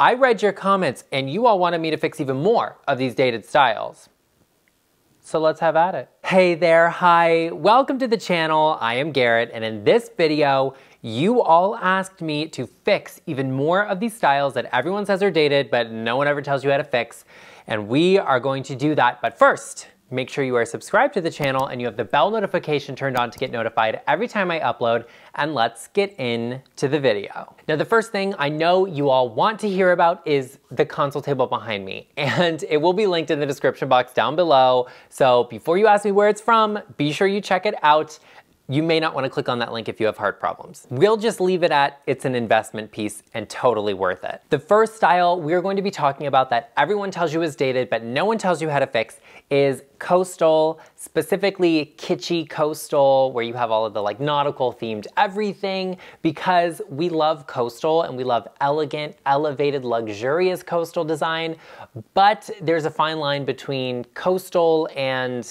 I read your comments and you all wanted me to fix even more of these dated styles. So let's have at it. Hey there, hi, welcome to the channel. I am Garrett and in this video, you all asked me to fix even more of these styles that everyone says are dated but no one ever tells you how to fix. And we are going to do that, but first, Make sure you are subscribed to the channel and you have the bell notification turned on to get notified every time I upload, and let's get into the video. Now, the first thing I know you all want to hear about is the console table behind me, and it will be linked in the description box down below. So before you ask me where it's from, be sure you check it out you may not want to click on that link if you have heart problems. We'll just leave it at it's an investment piece and totally worth it. The first style we're going to be talking about that everyone tells you is dated but no one tells you how to fix is coastal, specifically kitschy coastal, where you have all of the like nautical themed everything, because we love coastal and we love elegant, elevated, luxurious coastal design. But there's a fine line between coastal and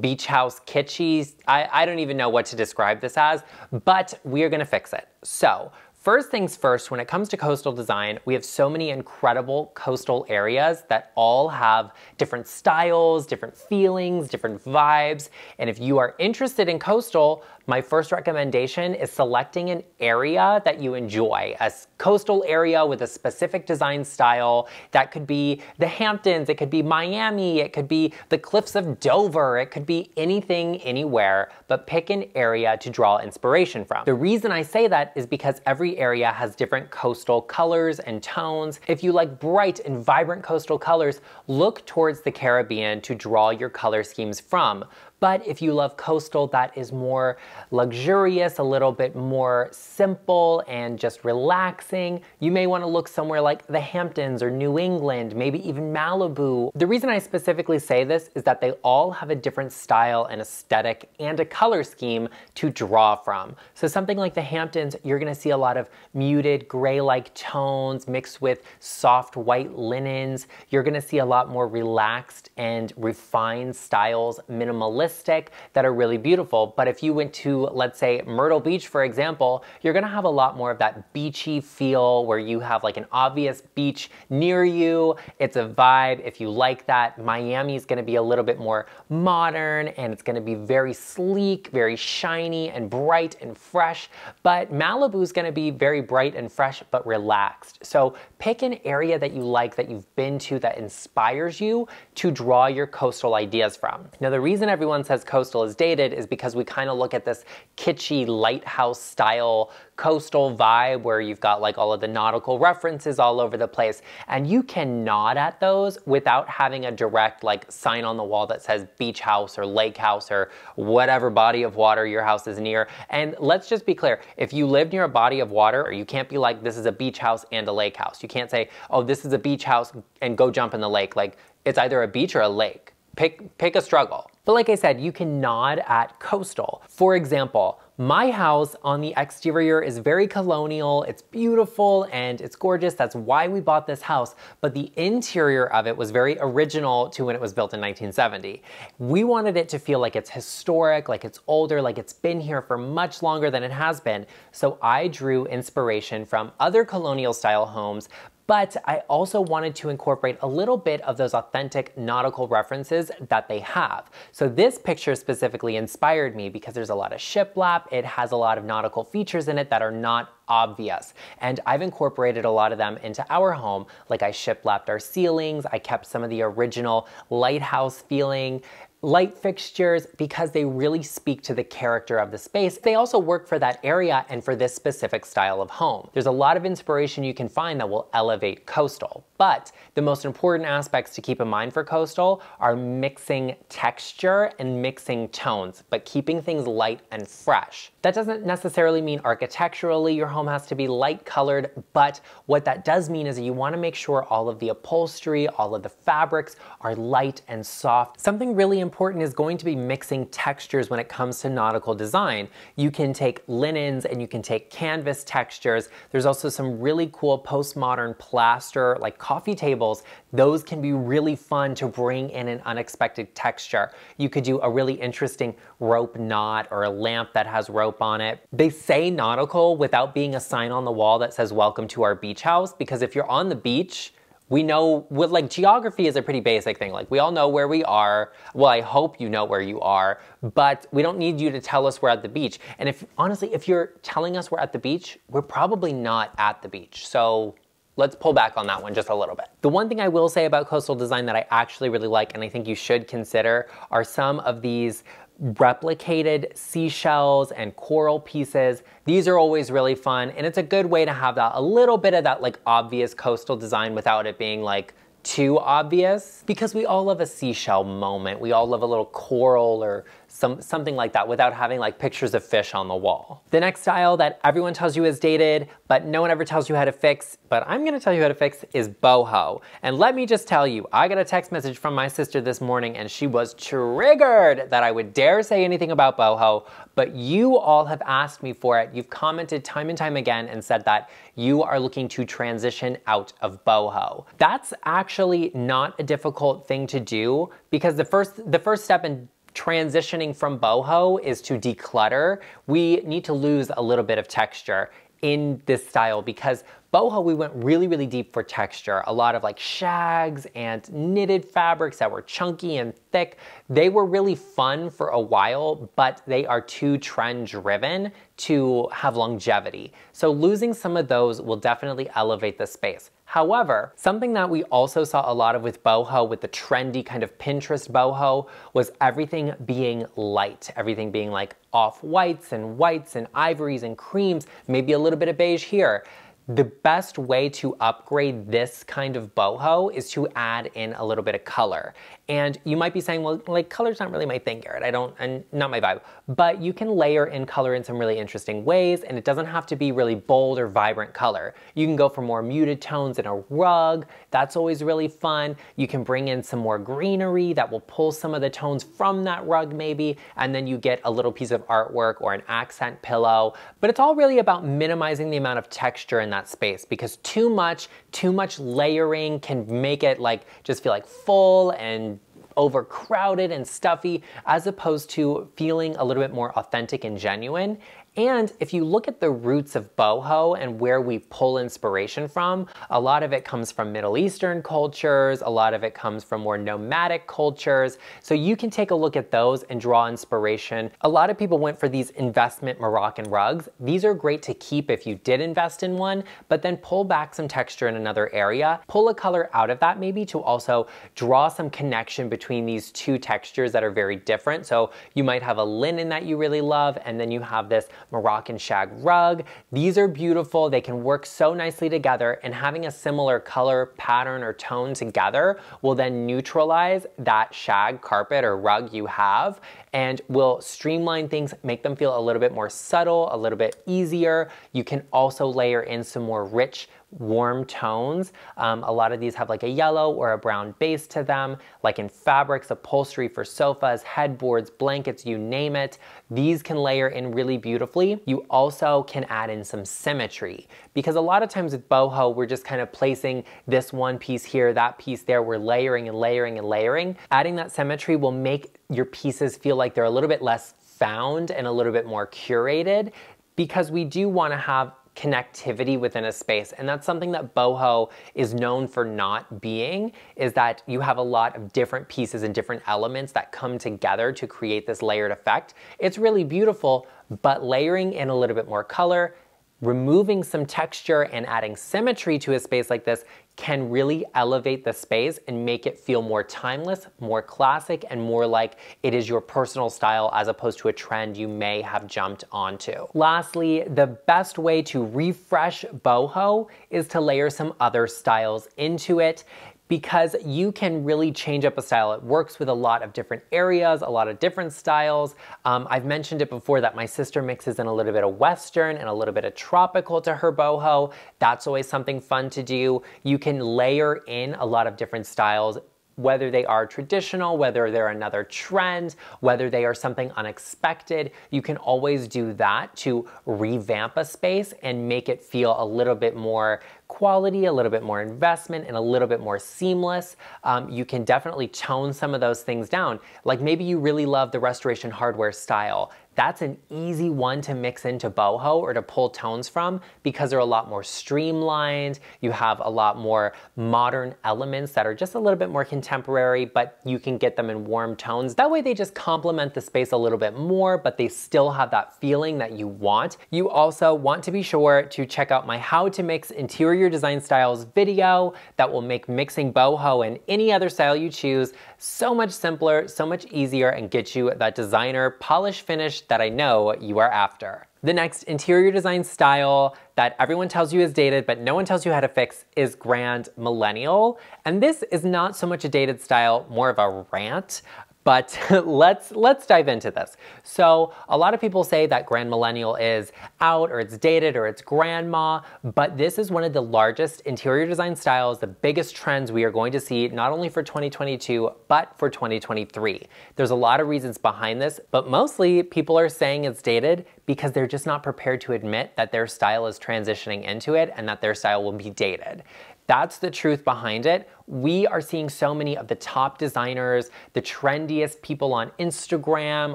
beach house kitschy. I, I don't even know what to describe this as, but we are gonna fix it. So First things first, when it comes to coastal design, we have so many incredible coastal areas that all have different styles, different feelings, different vibes. And if you are interested in coastal, my first recommendation is selecting an area that you enjoy, a coastal area with a specific design style. That could be the Hamptons, it could be Miami, it could be the cliffs of Dover, it could be anything, anywhere, but pick an area to draw inspiration from. The reason I say that is because every area has different coastal colors and tones. If you like bright and vibrant coastal colors, look towards the Caribbean to draw your color schemes from. But if you love coastal, that is more luxurious, a little bit more simple and just relaxing, you may want to look somewhere like the Hamptons or New England, maybe even Malibu. The reason I specifically say this is that they all have a different style and aesthetic and a color scheme to draw from. So something like the Hamptons, you're going to see a lot of muted gray-like tones mixed with soft white linens. You're going to see a lot more relaxed and refined styles, minimalistic realistic, that are really beautiful. But if you went to, let's say, Myrtle Beach, for example, you're gonna have a lot more of that beachy feel where you have like an obvious beach near you. It's a vibe. If you like that, Miami is gonna be a little bit more modern and it's gonna be very sleek, very shiny and bright and fresh. But Malibu is gonna be very bright and fresh, but relaxed. So pick an area that you like, that you've been to, that inspires you to draw your coastal ideas from. Now, the reason everyone everyone says coastal is dated is because we kind of look at this kitschy lighthouse style coastal vibe where you've got like all of the nautical references all over the place and you can nod at those without having a direct like sign on the wall that says beach house or lake house or whatever body of water your house is near and let's just be clear if you live near a body of water you can't be like this is a beach house and a lake house you can't say oh this is a beach house and go jump in the lake like it's either a beach or a lake Pick, pick a struggle. But like I said, you can nod at coastal. For example, my house on the exterior is very colonial, it's beautiful and it's gorgeous. That's why we bought this house. But the interior of it was very original to when it was built in 1970. We wanted it to feel like it's historic, like it's older, like it's been here for much longer than it has been. So I drew inspiration from other colonial style homes, but I also wanted to incorporate a little bit of those authentic nautical references that they have. So this picture specifically inspired me because there's a lot of shiplap, it has a lot of nautical features in it that are not obvious. And I've incorporated a lot of them into our home, like I shiplapped our ceilings, I kept some of the original lighthouse feeling, light fixtures because they really speak to the character of the space. They also work for that area and for this specific style of home. There's a lot of inspiration you can find that will elevate coastal, but the most important aspects to keep in mind for coastal are mixing texture and mixing tones, but keeping things light and fresh. That doesn't necessarily mean architecturally your home has to be light colored, but what that does mean is that you wanna make sure all of the upholstery, all of the fabrics are light and soft. Something really important important is going to be mixing textures when it comes to nautical design. You can take linens and you can take canvas textures. There's also some really cool postmodern plaster like coffee tables. Those can be really fun to bring in an unexpected texture. You could do a really interesting rope knot or a lamp that has rope on it. They say nautical without being a sign on the wall that says welcome to our beach house because if you're on the beach we know what like geography is a pretty basic thing like we all know where we are well i hope you know where you are but we don't need you to tell us we're at the beach and if honestly if you're telling us we're at the beach we're probably not at the beach so let's pull back on that one just a little bit. The one thing I will say about coastal design that I actually really like and I think you should consider are some of these replicated seashells and coral pieces. These are always really fun, and it's a good way to have that a little bit of that like obvious coastal design without it being like too obvious because we all love a seashell moment. We all love a little coral or some, something like that without having like pictures of fish on the wall. The next style that everyone tells you is dated, but no one ever tells you how to fix, but I'm gonna tell you how to fix is boho. And let me just tell you, I got a text message from my sister this morning and she was triggered that I would dare say anything about boho, but you all have asked me for it. You've commented time and time again and said that you are looking to transition out of boho. That's actually not a difficult thing to do because the first, the first step in transitioning from boho is to declutter, we need to lose a little bit of texture in this style because boho, we went really, really deep for texture. A lot of like shags and knitted fabrics that were chunky and thick. They were really fun for a while, but they are too trend driven to have longevity. So losing some of those will definitely elevate the space. However, something that we also saw a lot of with boho, with the trendy kind of Pinterest boho, was everything being light, everything being like off whites and whites and ivories and creams, maybe a little bit of beige here. The best way to upgrade this kind of boho is to add in a little bit of color. And you might be saying, well, like color's not really my thing, Garrett. I don't, and not my vibe. But you can layer in color in some really interesting ways, and it doesn't have to be really bold or vibrant color. You can go for more muted tones in a rug. That's always really fun. You can bring in some more greenery that will pull some of the tones from that rug maybe, and then you get a little piece of artwork or an accent pillow. But it's all really about minimizing the amount of texture in that space because too much, too much layering can make it like just feel like full and overcrowded and stuffy as opposed to feeling a little bit more authentic and genuine. And if you look at the roots of boho and where we pull inspiration from, a lot of it comes from Middle Eastern cultures, a lot of it comes from more nomadic cultures. So you can take a look at those and draw inspiration. A lot of people went for these investment Moroccan rugs. These are great to keep if you did invest in one, but then pull back some texture in another area. Pull a color out of that maybe to also draw some connection between these two textures that are very different. So you might have a linen that you really love, and then you have this Moroccan shag rug. These are beautiful. They can work so nicely together and having a similar color, pattern, or tone together will then neutralize that shag carpet or rug you have and will streamline things, make them feel a little bit more subtle, a little bit easier. You can also layer in some more rich warm tones. Um, a lot of these have like a yellow or a brown base to them, like in fabrics, upholstery for sofas, headboards, blankets, you name it. These can layer in really beautifully. You also can add in some symmetry because a lot of times with boho, we're just kind of placing this one piece here, that piece there, we're layering and layering and layering. Adding that symmetry will make your pieces feel like they're a little bit less found and a little bit more curated because we do want to have connectivity within a space. And that's something that boho is known for not being, is that you have a lot of different pieces and different elements that come together to create this layered effect. It's really beautiful, but layering in a little bit more color, removing some texture and adding symmetry to a space like this can really elevate the space and make it feel more timeless, more classic, and more like it is your personal style as opposed to a trend you may have jumped onto. Lastly, the best way to refresh boho is to layer some other styles into it because you can really change up a style. It works with a lot of different areas, a lot of different styles. Um, I've mentioned it before that my sister mixes in a little bit of Western and a little bit of tropical to her boho. That's always something fun to do. You can layer in a lot of different styles whether they are traditional, whether they're another trend, whether they are something unexpected. You can always do that to revamp a space and make it feel a little bit more quality, a little bit more investment, and a little bit more seamless. Um, you can definitely tone some of those things down. Like maybe you really love the restoration hardware style. That's an easy one to mix into boho or to pull tones from because they're a lot more streamlined. You have a lot more modern elements that are just a little bit more contemporary, but you can get them in warm tones. That way they just complement the space a little bit more, but they still have that feeling that you want. You also want to be sure to check out my how to mix interior design styles video that will make mixing boho and any other style you choose so much simpler, so much easier, and get you that designer polish finish that I know you are after. The next interior design style that everyone tells you is dated but no one tells you how to fix is grand millennial. And this is not so much a dated style, more of a rant but let's let's dive into this. So a lot of people say that grand millennial is out or it's dated or it's grandma, but this is one of the largest interior design styles, the biggest trends we are going to see not only for 2022 but for 2023. There's a lot of reasons behind this, but mostly people are saying it's dated because they're just not prepared to admit that their style is transitioning into it and that their style will be dated. That's the truth behind it. We are seeing so many of the top designers, the trendiest people on Instagram,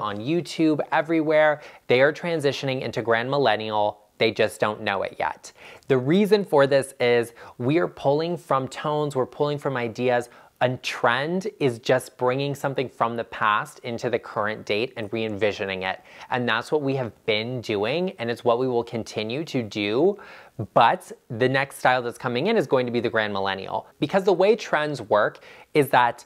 on YouTube, everywhere. They are transitioning into Grand Millennial. They just don't know it yet. The reason for this is we are pulling from tones, we're pulling from ideas a trend is just bringing something from the past into the current date and re-envisioning it. And that's what we have been doing and it's what we will continue to do. But the next style that's coming in is going to be the grand millennial. Because the way trends work is that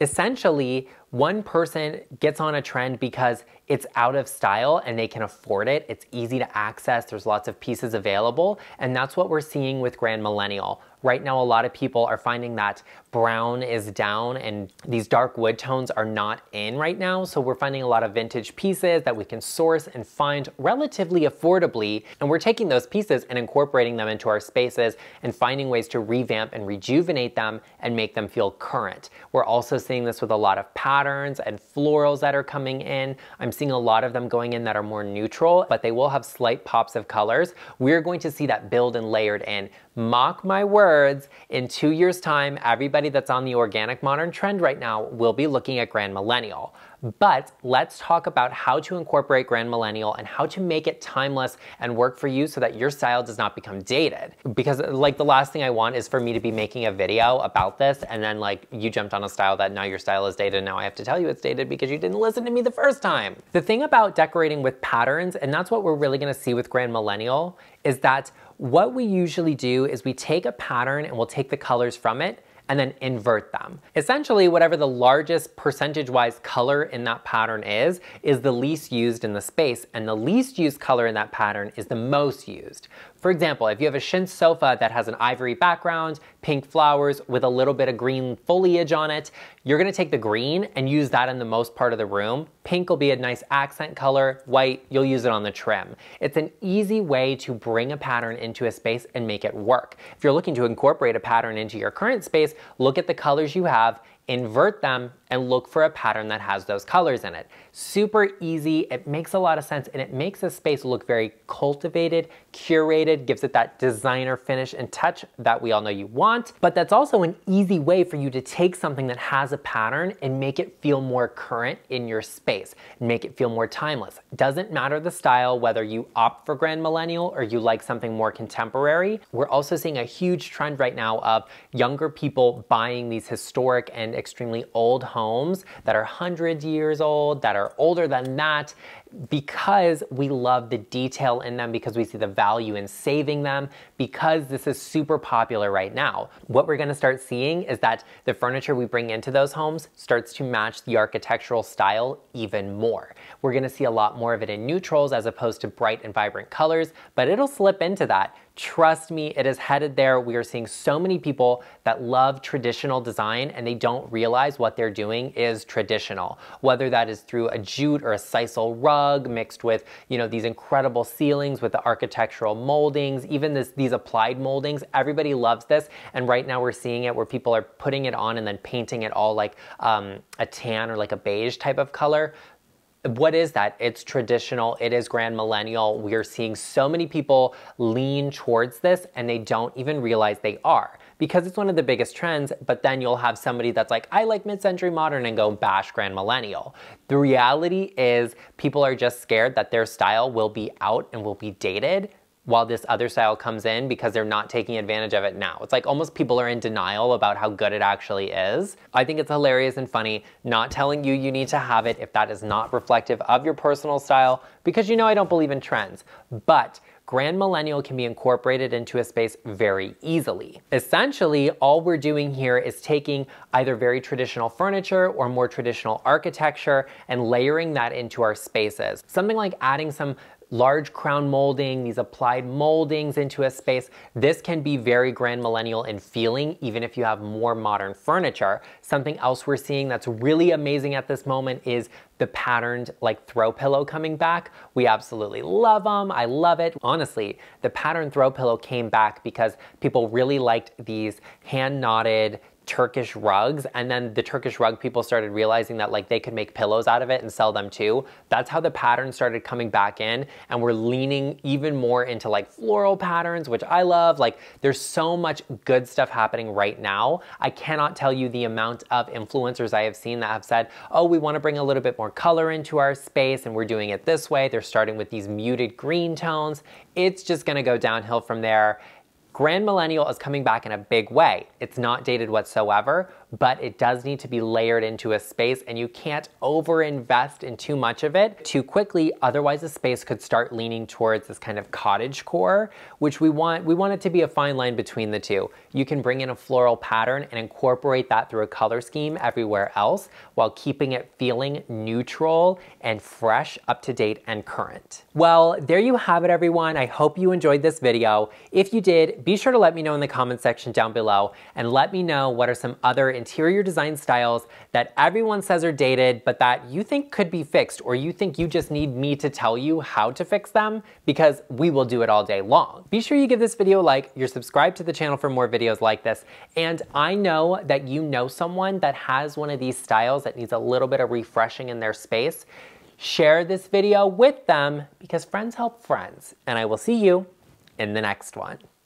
essentially one person gets on a trend because it's out of style and they can afford it. It's easy to access. There's lots of pieces available. And that's what we're seeing with Grand Millennial. Right now, a lot of people are finding that brown is down and these dark wood tones are not in right now. So we're finding a lot of vintage pieces that we can source and find relatively affordably. And we're taking those pieces and incorporating them into our spaces and finding ways to revamp and rejuvenate them and make them feel current. We're also seeing this with a lot of patterns patterns and florals that are coming in. I'm seeing a lot of them going in that are more neutral, but they will have slight pops of colors. We're going to see that build and layered in Mock my words, in two years' time, everybody that's on the organic modern trend right now will be looking at Grand Millennial. But let's talk about how to incorporate Grand Millennial and how to make it timeless and work for you so that your style does not become dated. Because, like, the last thing I want is for me to be making a video about this and then, like, you jumped on a style that now your style is dated and now I have to tell you it's dated because you didn't listen to me the first time. The thing about decorating with patterns, and that's what we're really gonna see with Grand Millennial, is that what we usually do is we take a pattern and we'll take the colors from it and then invert them. Essentially, whatever the largest percentage-wise color in that pattern is, is the least used in the space, and the least used color in that pattern is the most used. For example, if you have a Shin sofa that has an ivory background, pink flowers with a little bit of green foliage on it, you're gonna take the green and use that in the most part of the room. Pink will be a nice accent color, white, you'll use it on the trim. It's an easy way to bring a pattern into a space and make it work. If you're looking to incorporate a pattern into your current space, look at the colors you have, invert them, and look for a pattern that has those colors in it. Super easy, it makes a lot of sense, and it makes the space look very cultivated, curated, gives it that designer finish and touch that we all know you want, but that's also an easy way for you to take something that has a pattern and make it feel more current in your space, make it feel more timeless. Doesn't matter the style, whether you opt for Grand Millennial or you like something more contemporary. We're also seeing a huge trend right now of younger people buying these historic and extremely old homes that are hundreds years old, that are older than that, because we love the detail in them, because we see the value in saving them, because this is super popular right now. What we're gonna start seeing is that the furniture we bring into those homes starts to match the architectural style even more. We're gonna see a lot more of it in neutrals as opposed to bright and vibrant colors, but it'll slip into that. Trust me, it is headed there. We are seeing so many people that love traditional design and they don't realize what they're doing is traditional, whether that is through a jute or a sisal rug rug mixed with, you know, these incredible ceilings with the architectural moldings, even this, these applied moldings. Everybody loves this. And right now we're seeing it where people are putting it on and then painting it all like um, a tan or like a beige type of color what is that? It's traditional, it is grand millennial. We are seeing so many people lean towards this and they don't even realize they are because it's one of the biggest trends, but then you'll have somebody that's like, I like mid century modern and go bash grand millennial. The reality is, people are just scared that their style will be out and will be dated while this other style comes in because they're not taking advantage of it now. It's like almost people are in denial about how good it actually is. I think it's hilarious and funny, not telling you you need to have it if that is not reflective of your personal style, because you know I don't believe in trends. But Grand Millennial can be incorporated into a space very easily. Essentially, all we're doing here is taking either very traditional furniture or more traditional architecture and layering that into our spaces. Something like adding some large crown molding, these applied moldings into a space. This can be very grand millennial in feeling, even if you have more modern furniture. Something else we're seeing that's really amazing at this moment is the patterned like throw pillow coming back. We absolutely love them. I love it. Honestly, the patterned throw pillow came back because people really liked these hand knotted Turkish rugs. And then the Turkish rug people started realizing that like they could make pillows out of it and sell them too. That's how the pattern started coming back in. And we're leaning even more into like floral patterns, which I love. Like there's so much good stuff happening right now. I cannot tell you the amount of influencers I have seen that have said, oh, we wanna bring a little bit more color into our space and we're doing it this way. They're starting with these muted green tones. It's just gonna go downhill from there. Grand Millennial is coming back in a big way. It's not dated whatsoever, but it does need to be layered into a space and you can't overinvest in too much of it too quickly. Otherwise the space could start leaning towards this kind of cottage core, which we want, we want it to be a fine line between the two. You can bring in a floral pattern and incorporate that through a color scheme everywhere else while keeping it feeling neutral and fresh, up to date and current. Well, there you have it everyone. I hope you enjoyed this video. If you did, be sure to let me know in the comment section down below and let me know what are some other interior design styles that everyone says are dated, but that you think could be fixed, or you think you just need me to tell you how to fix them, because we will do it all day long. Be sure you give this video a like, you're subscribed to the channel for more videos like this, and I know that you know someone that has one of these styles that needs a little bit of refreshing in their space. Share this video with them because friends help friends, and I will see you in the next one.